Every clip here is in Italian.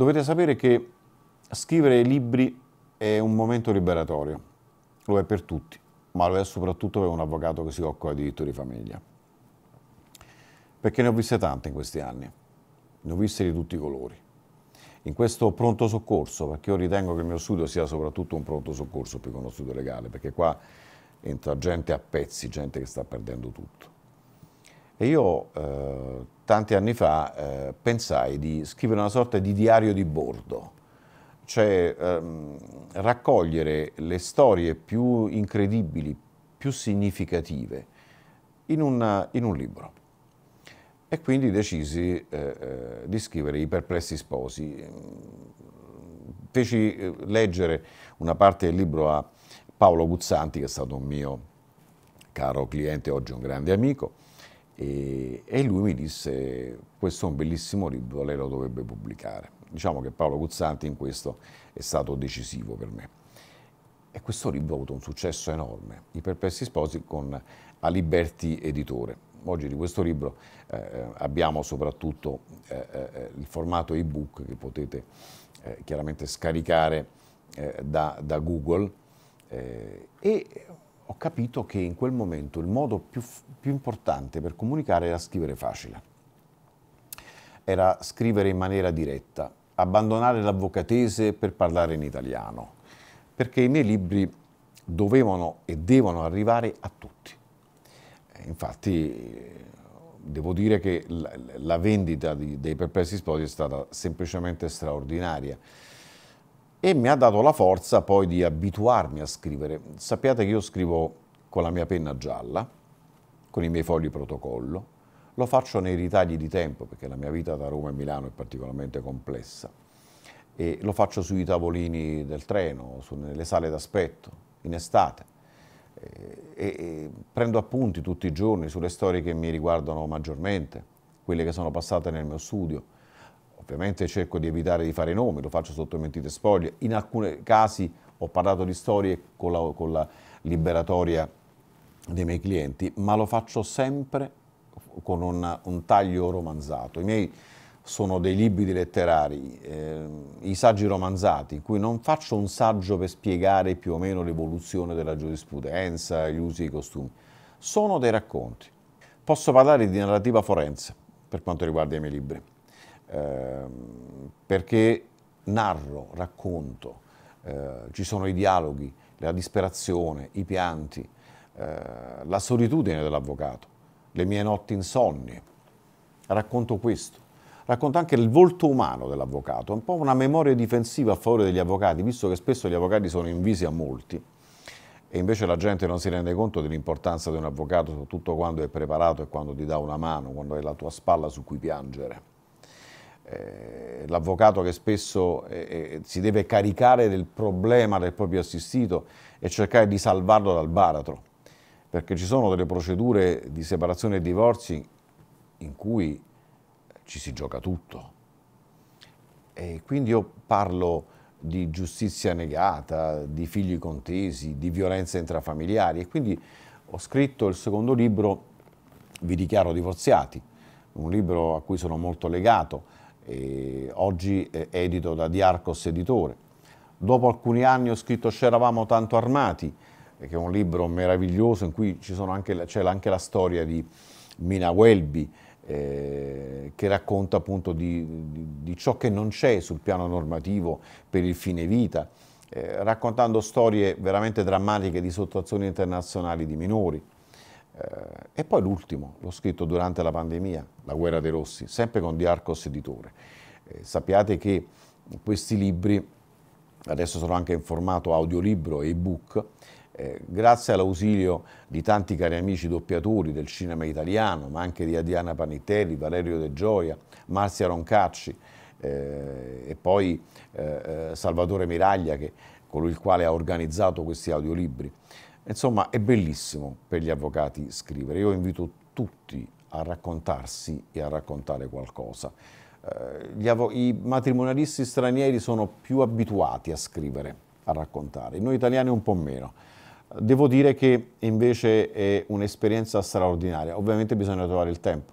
Dovete sapere che scrivere libri è un momento liberatorio, lo è per tutti, ma lo è soprattutto per un avvocato che si occupa di diritto di famiglia. Perché ne ho viste tante in questi anni, ne ho viste di tutti i colori. In questo pronto soccorso, perché io ritengo che il mio studio sia soprattutto un pronto soccorso più che uno studio legale, perché qua entra gente a pezzi, gente che sta perdendo tutto e io eh, tanti anni fa eh, pensai di scrivere una sorta di diario di bordo, cioè ehm, raccogliere le storie più incredibili, più significative in, una, in un libro. E quindi decisi eh, eh di scrivere I perplessi sposi. Feci eh, leggere una parte del libro a Paolo Guzzanti, che è stato un mio caro cliente, oggi un grande amico, e, e lui mi disse, questo è un bellissimo libro, lei lo dovrebbe pubblicare. Diciamo che Paolo Guzzanti in questo è stato decisivo per me. E questo libro ha avuto un successo enorme, I perplessi sposi con Aliberti Editore. Oggi di questo libro eh, eh abbiamo soprattutto eh, eh, il formato ebook che potete eh, chiaramente scaricare eh, da, da, Google e ho capito che in quel momento il modo più, più importante per comunicare era scrivere facile, era scrivere in maniera diretta, abbandonare l'avvocatese per parlare in italiano, perché i miei libri dovevano e devono arrivare a tutti. Eh, infatti devo dire che la, la vendita di, dei Perplessi Sposi è stata semplicemente straordinaria e mi ha dato la forza poi di abituarmi a scrivere. Sappiate che io scrivo con la mia penna gialla, con i miei fogli protocollo, lo faccio nei ritagli di tempo perché la mia vita da Roma a Milano è particolarmente complessa e lo faccio sui tavolini del treno, su, nelle sale d'aspetto, in estate. E, e prendo appunti tutti i giorni sulle storie che mi riguardano maggiormente, quelle che sono passate nel mio studio Ovviamente cerco di evitare di fare nomi, lo faccio sotto mentite spoglie. In alcuni casi ho parlato di storie con la, con la liberatoria dei miei clienti, ma lo faccio sempre con un, un taglio romanzato. I miei sono dei libri letterari, eh, i saggi romanzati, in cui non faccio un saggio per spiegare più o meno l'evoluzione della giurisprudenza, gli usi e i costumi. Sono dei racconti. Posso parlare di narrativa forense per quanto riguarda i miei libri. Ehm, perché narro, racconto, eh, ci sono i dialoghi, la disperazione, i pianti, eh, la solitudine dell'avvocato, le mie notti insonnie. Racconto questo. Racconto anche il volto umano dell'avvocato, un po' una memoria difensiva a favore degli avvocati, visto che spesso gli avvocati sono invisi a molti e invece la gente non si rende conto dell'importanza di un avvocato, soprattutto quando è preparato e quando ti dà una mano, quando è la tua spalla su cui piangere. Eh, l'avvocato che spesso eh, eh, si deve caricare del problema del proprio assistito e cercare di salvarlo dal baratro, perché ci sono delle procedure di separazione e divorzi in cui ci si gioca tutto. E quindi io parlo di giustizia negata, di figli contesi, di violenze intrafamiliari e quindi ho scritto il secondo libro Vi dichiaro divorziati, un libro a cui sono molto legato eh, oggi eh, edito da Diarcos Editore. Dopo alcuni anni ho scritto C'eravamo tanto armati, eh, che è un libro meraviglioso in cui c'è anche, anche la storia di Mina Welby, eh, che racconta appunto di, di, di ciò che non c'è sul piano normativo per il fine vita, eh, raccontando storie veramente drammatiche di situazioni internazionali di minori. Eh, e poi l'ultimo, l'ho scritto durante la pandemia, La guerra dei rossi, sempre con Diarcos Editore. Eh, sappiate che questi libri adesso sono anche in formato audiolibro e ebook, eh, grazie all'ausilio di tanti cari amici doppiatori del cinema italiano, ma anche di Adriana Panitelli, Valerio De Gioia, Marzia Roncacci eh, e poi eh, Salvatore Miraglia, che, colui il quale ha organizzato questi audiolibri. Insomma, è bellissimo per gli avvocati scrivere. Io invito tutti a raccontarsi e a raccontare qualcosa. Eh, I matrimonialisti stranieri sono più abituati a scrivere, a raccontare, noi italiani un po' meno. Devo dire che invece è un'esperienza straordinaria. Ovviamente bisogna trovare il tempo,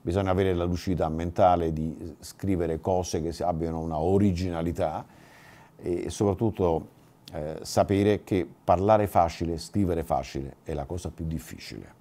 bisogna avere la lucidità mentale di scrivere cose che abbiano una originalità e soprattutto eh, sapere che parlare facile, scrivere facile è la cosa più difficile.